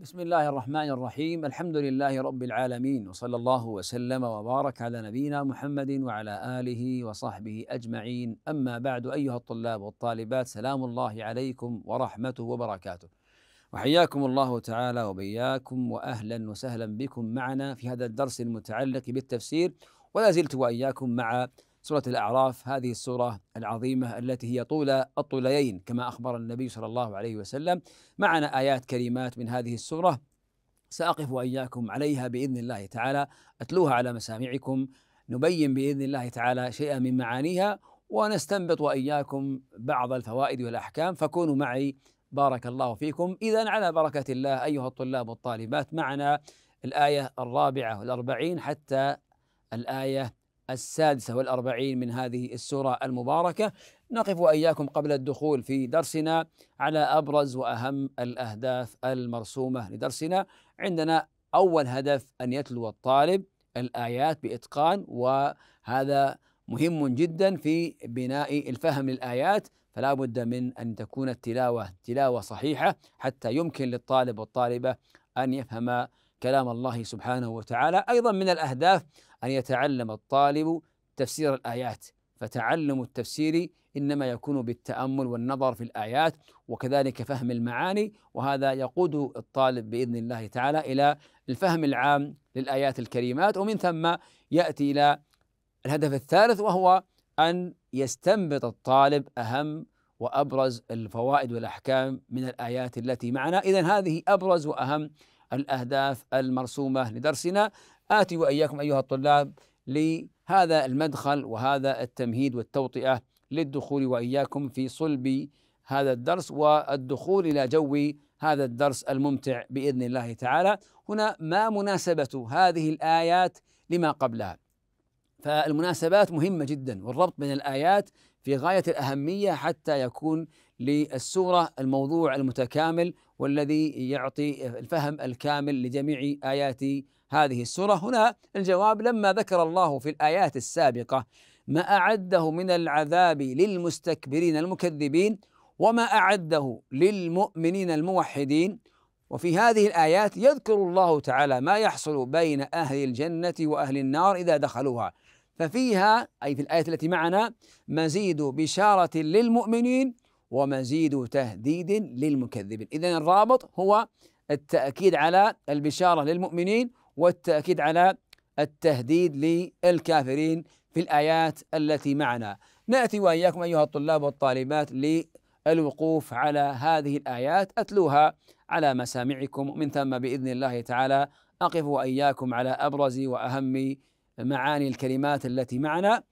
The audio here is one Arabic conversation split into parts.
بسم الله الرحمن الرحيم الحمد لله رب العالمين وصلى الله وسلم وبارك على نبينا محمد وعلى اله وصحبه اجمعين اما بعد ايها الطلاب والطالبات سلام الله عليكم ورحمته وبركاته وحياكم الله تعالى وبياكم واهلا وسهلا بكم معنا في هذا الدرس المتعلق بالتفسير ولا زلت واياكم مع سورة الأعراف هذه السورة العظيمة التي هي طول الطوليين كما أخبر النبي صلى الله عليه وسلم معنا آيات كريمات من هذه السورة سأقف وإياكم عليها بإذن الله تعالى أتلوها على مسامعكم نبين بإذن الله تعالى شيئا من معانيها ونستنبط وإياكم بعض الفوائد والأحكام فكونوا معي بارك الله فيكم إذا على بركة الله أيها الطلاب والطالبات معنا الآية الرابعة والأربعين حتى الآية السادسة والأربعين من هذه السورة المباركة نقف وإياكم قبل الدخول في درسنا على أبرز وأهم الأهداف المرسومة لدرسنا عندنا أول هدف أن يتلو الطالب الآيات بإتقان وهذا مهم جدا في بناء الفهم للآيات فلا بد من أن تكون التلاوة تلاوة صحيحة حتى يمكن للطالب والطالبة أن يفهم كلام الله سبحانه وتعالى ايضا من الاهداف ان يتعلم الطالب تفسير الايات فتعلم التفسير انما يكون بالتامل والنظر في الايات وكذلك فهم المعاني وهذا يقود الطالب باذن الله تعالى الى الفهم العام للايات الكريمات ومن ثم ياتي الى الهدف الثالث وهو ان يستنبط الطالب اهم وابرز الفوائد والاحكام من الايات التي معنا اذا هذه ابرز واهم الأهداف المرسومة لدرسنا آتي وإياكم أيها الطلاب لهذا المدخل وهذا التمهيد والتوطئة للدخول وإياكم في صلب هذا الدرس والدخول إلى جو هذا الدرس الممتع بإذن الله تعالى هنا ما مناسبة هذه الآيات لما قبلها فالمناسبات مهمة جدا والربط بين الآيات في غايه الاهميه حتى يكون للسوره الموضوع المتكامل والذي يعطي الفهم الكامل لجميع ايات هذه السوره هنا الجواب لما ذكر الله في الايات السابقه ما اعده من العذاب للمستكبرين المكذبين وما اعده للمؤمنين الموحدين وفي هذه الايات يذكر الله تعالى ما يحصل بين اهل الجنه واهل النار اذا دخلوها ففيها أي في الآية التي معنا مزيد بشارة للمؤمنين ومزيد تهديد للمكذبين إذا الرابط هو التأكيد على البشارة للمؤمنين والتأكيد على التهديد للكافرين في الآيات التي معنا نأتي وإياكم أيها الطلاب والطالبات للوقوف على هذه الآيات أتلوها على مسامعكم من ثم بإذن الله تعالى أقف وإياكم على أبرز وأهم معاني الكلمات التي معنا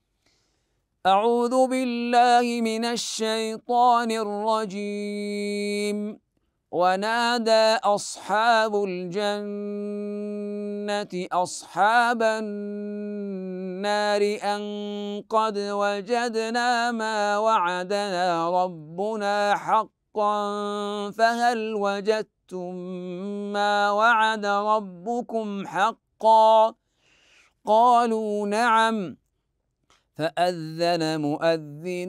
أعوذ بالله من الشيطان الرجيم ونادى أصحاب الجنة أصحاب النار أن قد وجدنا ما وعدنا ربنا حقا فهل وجدتم ما وعد ربكم حقا قالوا نعم فأذن مؤذن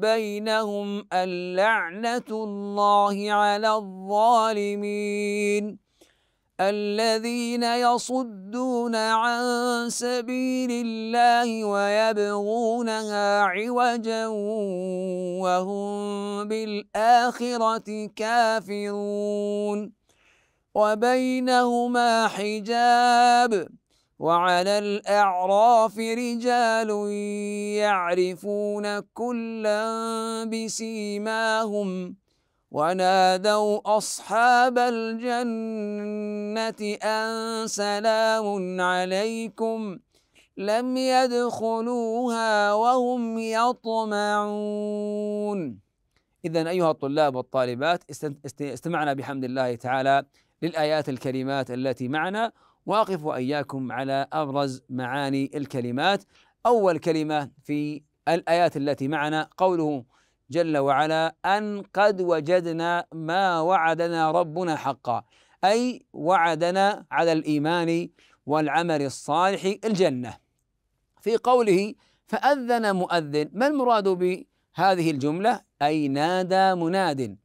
بينهم اللعنة الله على الظالمين الذين يصدون عن سبيل الله ويبغونها عوجا وهم بالآخرة كافرون وبينهما حجاب وعلى الأعراف رجال يعرفون كلا بسيماهم ونادوا أصحاب الجنة أن سلام عليكم لم يدخلوها وهم يطمعون إذا أيها الطلاب والطالبات استمعنا بحمد الله تعالى للآيات الكريمات التي معنا واقف واياكم على ابرز معاني الكلمات اول كلمه في الايات التي معنا قوله جل وعلا ان قد وجدنا ما وعدنا ربنا حقا اي وعدنا على الايمان والعمل الصالح الجنه في قوله فاذن مؤذن ما المراد بهذه الجمله اي نادى مناد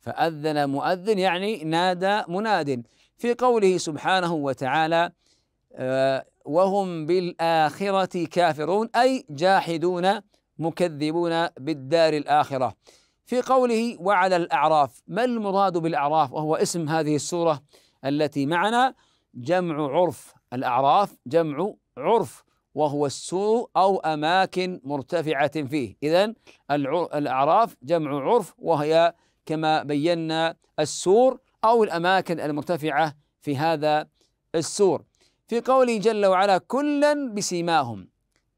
فاذن مؤذن يعني نادى مناد في قوله سبحانه وتعالى آه، وهم بالآخرة كافرون أي جاحدون مكذبون بالدار الآخرة في قوله وعلى الأعراف ما المراد بالأعراف وهو اسم هذه السورة التي معنا جمع عرف الأعراف جمع عرف وهو السوء أو أماكن مرتفعة فيه إذا الأعراف جمع عرف وهي كما بينا السور أو الأماكن المرتفعة في هذا السور في قوله جل وعلا كلا بسيماهم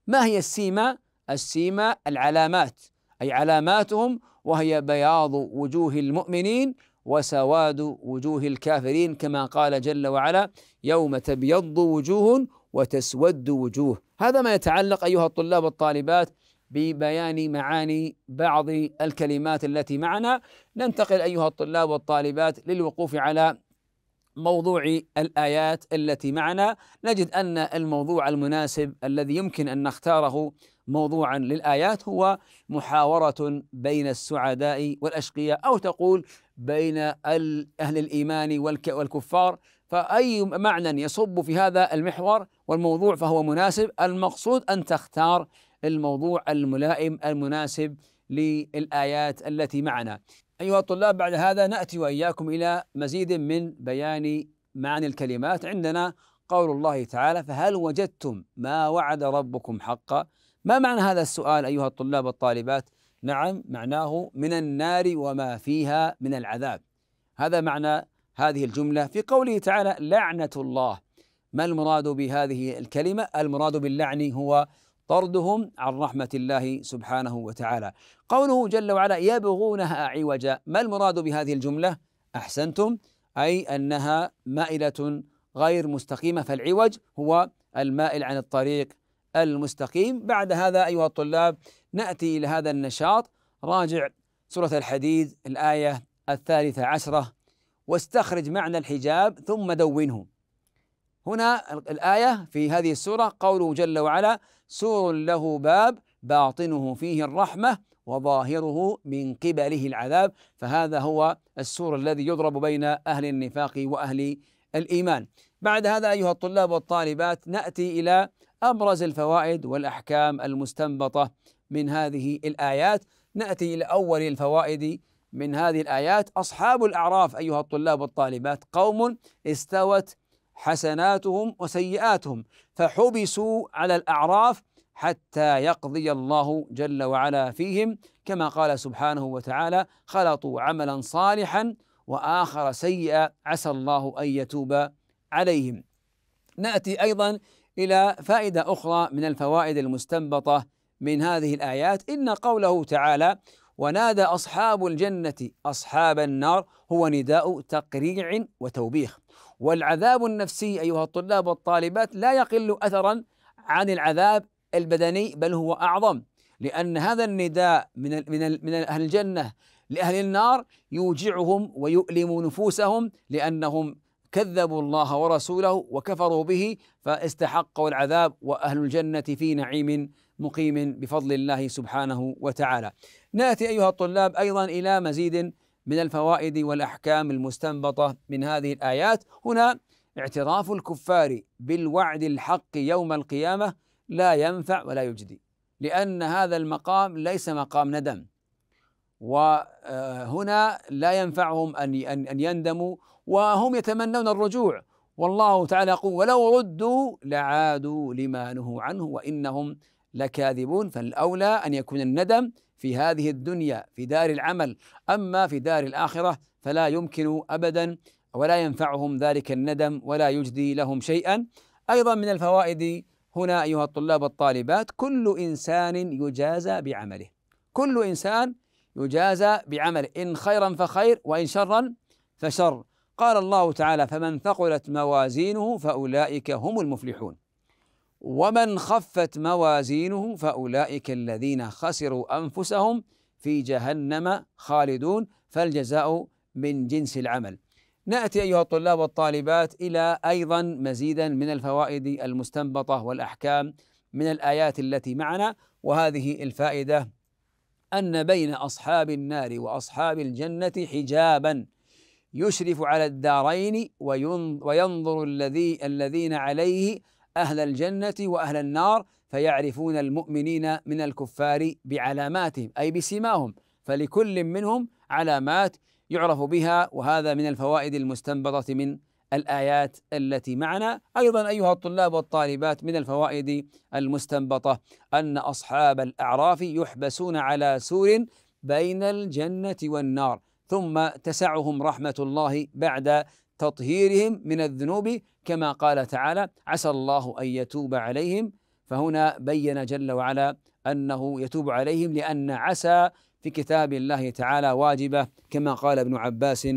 ما هي السيما؟ السيما العلامات أي علاماتهم وهي بياض وجوه المؤمنين وسواد وجوه الكافرين كما قال جل وعلا يوم تبيض وجوه وتسود وجوه هذا ما يتعلق أيها الطلاب والطالبات ببيان معاني بعض الكلمات التي معنا ننتقل ايها الطلاب والطالبات للوقوف على موضوع الايات التي معنا نجد ان الموضوع المناسب الذي يمكن ان نختاره موضوعا للايات هو محاوره بين السعداء والاشقياء او تقول بين اهل الايمان والكفار فاي معنى يصب في هذا المحور والموضوع فهو مناسب المقصود ان تختار الموضوع الملائم المناسب للايات التي معنا. ايها الطلاب بعد هذا ناتي واياكم الى مزيد من بيان معاني الكلمات عندنا قول الله تعالى فهل وجدتم ما وعد ربكم حقا؟ ما معنى هذا السؤال ايها الطلاب والطالبات؟ نعم معناه من النار وما فيها من العذاب. هذا معنى هذه الجمله في قوله تعالى لعنه الله. ما المراد بهذه الكلمه؟ المراد باللعن هو طردهم عن رحمة الله سبحانه وتعالى قوله جل وعلا يبغونها عوجا ما المراد بهذه الجملة أحسنتم أي أنها مائلة غير مستقيمة فالعوج هو المائل عن الطريق المستقيم بعد هذا أيها الطلاب نأتي إلى هذا النشاط راجع سورة الحديد الآية الثالثة عشرة واستخرج معنى الحجاب ثم دونه هنا الآية في هذه السورة قوله جل وعلا سور له باب باطنه فيه الرحمة وظاهره من قبله العذاب فهذا هو السور الذي يضرب بين أهل النفاق وأهل الإيمان بعد هذا أيها الطلاب والطالبات نأتي إلى أبرز الفوائد والأحكام المستنبطة من هذه الآيات نأتي إلى أول الفوائد من هذه الآيات أصحاب الأعراف أيها الطلاب والطالبات قوم استوت حسناتهم وسيئاتهم فحبسوا على الأعراف حتى يقضي الله جل وعلا فيهم كما قال سبحانه وتعالى خلطوا عملا صالحا واخر سيئا عسى الله ان يتوب عليهم. ناتي ايضا الى فائده اخرى من الفوائد المستنبطه من هذه الايات ان قوله تعالى ونادى اصحاب الجنه اصحاب النار هو نداء تقريع وتوبيخ والعذاب النفسي أيها الطلاب والطالبات لا يقل أثرا عن العذاب البدني بل هو أعظم لأن هذا النداء من الـ من الـ من أهل الجنة لأهل النار يوجعهم ويؤلم نفوسهم لأنهم كذبوا الله ورسوله وكفروا به فاستحقوا العذاب واهل الجنه في نعيم مقيم بفضل الله سبحانه وتعالى. ناتي ايها الطلاب ايضا الى مزيد من الفوائد والأحكام المستنبطة من هذه الآيات هنا اعتراف الكفار بالوعد الحق يوم القيامة لا ينفع ولا يجدي لأن هذا المقام ليس مقام ندم وهنا لا ينفعهم أن أن يندموا وهم يتمنون الرجوع والله تعالى يقول ولو ردوا لعادوا لما نهوا عنه وإنهم لكاذبون فالأولى أن يكون الندم في هذه الدنيا في دار العمل اما في دار الاخره فلا يمكن ابدا ولا ينفعهم ذلك الندم ولا يجدي لهم شيئا ايضا من الفوائد هنا ايها الطلاب والطالبات كل انسان يجازى بعمله كل انسان يجازى بعمله ان خيرا فخير وان شرا فشر قال الله تعالى فمن ثقلت موازينه فاولئك هم المفلحون ومن خفت موازينه فاولئك الذين خسروا انفسهم في جهنم خالدون فالجزاء من جنس العمل. ناتي ايها الطلاب والطالبات الى ايضا مزيدا من الفوائد المستنبطه والاحكام من الايات التي معنا وهذه الفائده ان بين اصحاب النار واصحاب الجنه حجابا يشرف على الدارين وينظر الذي الذين عليه أهل الجنة وأهل النار فيعرفون المؤمنين من الكفار بعلاماتهم أي بسماهم فلكل منهم علامات يعرف بها وهذا من الفوائد المستنبطة من الآيات التي معنا أيضا أيها الطلاب والطالبات من الفوائد المستنبطة أن أصحاب الأعراف يحبسون على سور بين الجنة والنار ثم تسعهم رحمة الله بعد تطهيرهم من الذنوب كما قال تعالى عسى الله ان يتوب عليهم فهنا بين جل وعلا انه يتوب عليهم لان عسى في كتاب الله تعالى واجبه كما قال ابن عباس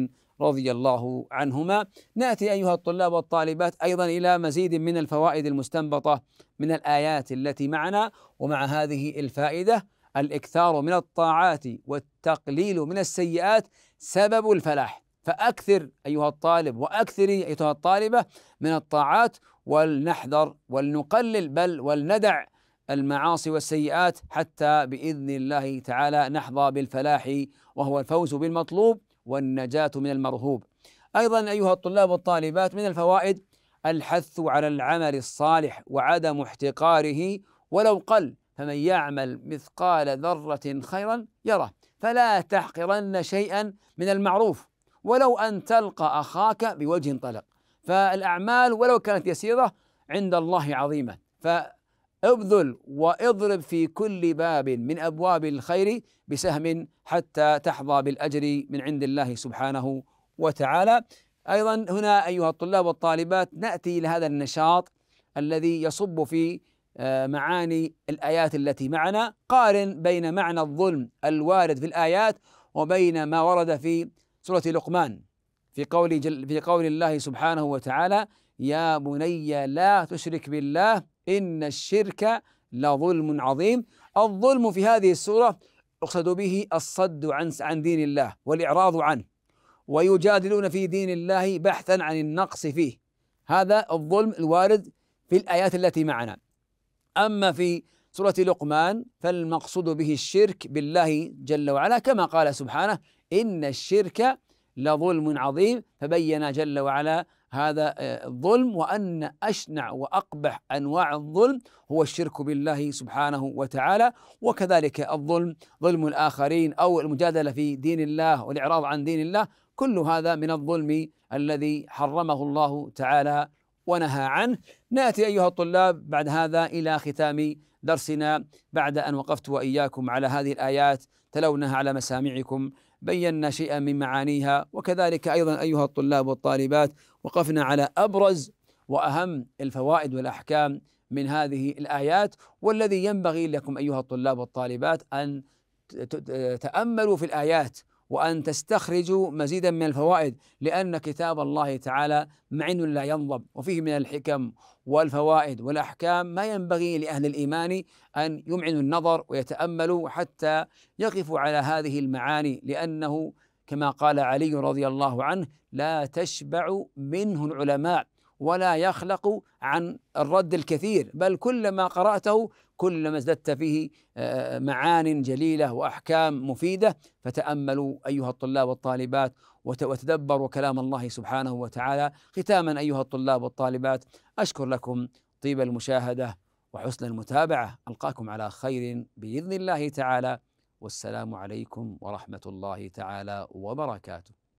رضي الله عنهما ناتي ايها الطلاب والطالبات ايضا الى مزيد من الفوائد المستنبطه من الايات التي معنا ومع هذه الفائده الاكثار من الطاعات والتقليل من السيئات سبب الفلاح فأكثر أيها الطالب وأكثري أيتها الطالبة من الطاعات ولنحذر ولنقلل بل ولندع المعاصي والسيئات حتى باذن الله تعالى نحظى بالفلاح وهو الفوز بالمطلوب والنجاه من المرهوب. ايضا ايها الطلاب والطالبات من الفوائد الحث على العمل الصالح وعدم احتقاره ولو قل فمن يعمل مثقال ذره خيرا يره فلا تحقرن شيئا من المعروف ولو أن تلقى أخاك بوجه طلق فالأعمال ولو كانت يسيرة عند الله عظيمة فابذل واضرب في كل باب من أبواب الخير بسهم حتى تحظى بالأجر من عند الله سبحانه وتعالى أيضا هنا أيها الطلاب والطالبات نأتي إلى هذا النشاط الذي يصب في آه، معاني الآيات التي معنا قارن بين معنى الظلم الوارد في الآيات وبين ما ورد في سورة لقمان في قول جل في قول الله سبحانه وتعالى يا بني لا تشرك بالله إن الشرك لظلم عظيم الظلم في هذه السورة يقصد به الصد عن عن دين الله والإعراض عنه ويجادلون في دين الله بحثا عن النقص فيه هذا الظلم الوارد في الآيات التي معنا أما في سورة لقمان فالمقصود به الشرك بالله جل وعلا كما قال سبحانه إن الشرك لظلم عظيم فبين جل وعلا هذا آه، الظلم وأن أشنع وأقبح أنواع الظلم هو الشرك بالله سبحانه وتعالى وكذلك الظلم ظلم الآخرين أو المجادلة في دين الله والإعراض عن دين الله كل هذا من الظلم الذي حرمه الله تعالى ونهى عنه ناتي ايها الطلاب بعد هذا الى ختام درسنا بعد ان وقفت واياكم على هذه الايات تلونها على مسامعكم بينا شيئا من معانيها وكذلك ايضا ايها الطلاب والطالبات وقفنا على ابرز واهم الفوائد والاحكام من هذه الايات والذي ينبغي لكم ايها الطلاب والطالبات ان تاملوا في الايات وأن تستخرجوا مزيدا من الفوائد لأن كتاب الله تعالى معين لا ينضب وفيه من الحكم والفوائد والأحكام ما ينبغي لأهل الإيمان أن يمعنوا النظر ويتأملوا حتى يقفوا على هذه المعاني لأنه كما قال علي رضي الله عنه لا تشبع منه العلماء ولا يخلق عن الرد الكثير بل كلما قرأته كلما ازددت فيه آه، آه، معان جليلة وأحكام مفيدة فتأملوا أيها الطلاب والطالبات وتدبروا كلام الله سبحانه وتعالى ختاما أيها الطلاب والطالبات أشكر لكم طيب المشاهدة وحسن المتابعة ألقاكم على خير بإذن الله تعالى والسلام عليكم ورحمة الله تعالى وبركاته